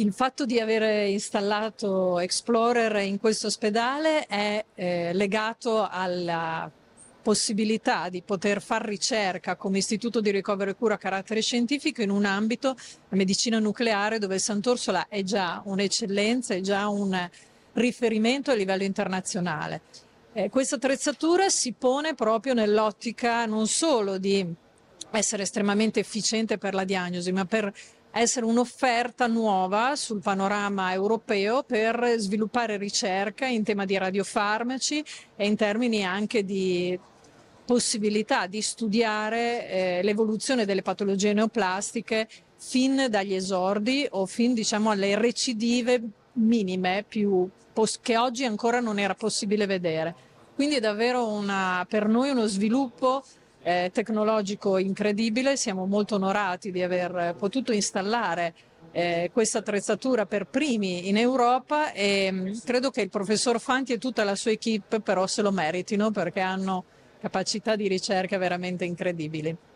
Il fatto di aver installato Explorer in questo ospedale è eh, legato alla possibilità di poter far ricerca come istituto di ricovero e cura a carattere scientifico in un ambito, la medicina nucleare, dove Sant'Orsola è già un'eccellenza, è già un riferimento a livello internazionale. Eh, questa attrezzatura si pone proprio nell'ottica non solo di essere estremamente efficiente per la diagnosi, ma per essere un'offerta nuova sul panorama europeo per sviluppare ricerca in tema di radiofarmaci e in termini anche di possibilità di studiare eh, l'evoluzione delle patologie neoplastiche fin dagli esordi o fin diciamo alle recidive minime più, che oggi ancora non era possibile vedere. Quindi è davvero una, per noi uno sviluppo eh, tecnologico incredibile, siamo molto onorati di aver potuto installare eh, questa attrezzatura per primi in Europa e mh, mm, credo che il professor Fanti e tutta la sua equip però se lo meritino perché hanno capacità di ricerca veramente incredibili.